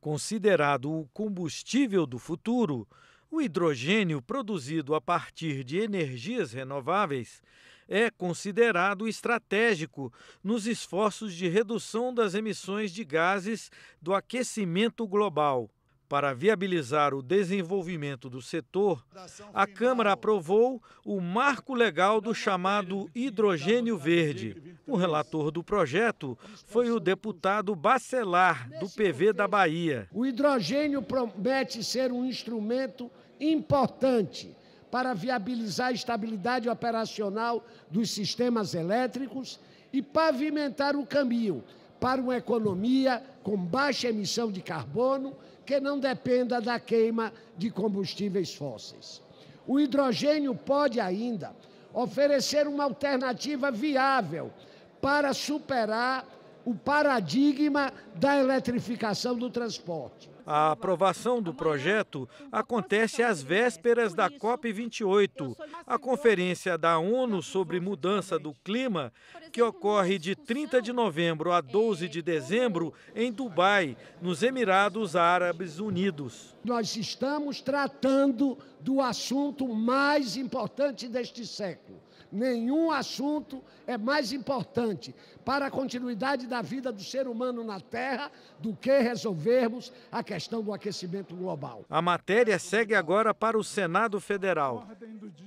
Considerado o combustível do futuro, o hidrogênio produzido a partir de energias renováveis é considerado estratégico nos esforços de redução das emissões de gases do aquecimento global. Para viabilizar o desenvolvimento do setor, a Câmara aprovou o marco legal do chamado hidrogênio verde. O relator do projeto foi o deputado Bacelar, do PV da Bahia. O hidrogênio promete ser um instrumento importante para viabilizar a estabilidade operacional dos sistemas elétricos e pavimentar o caminho para uma economia com baixa emissão de carbono que não dependa da queima de combustíveis fósseis. O hidrogênio pode ainda oferecer uma alternativa viável para superar o paradigma da eletrificação do transporte. A aprovação do projeto acontece às vésperas da COP28, a conferência da ONU sobre mudança do clima, que ocorre de 30 de novembro a 12 de dezembro em Dubai, nos Emirados Árabes Unidos. Nós estamos tratando do assunto mais importante deste século nenhum assunto é mais importante para a continuidade da vida do ser humano na Terra do que resolvermos a questão do aquecimento global. A matéria segue agora para o Senado Federal.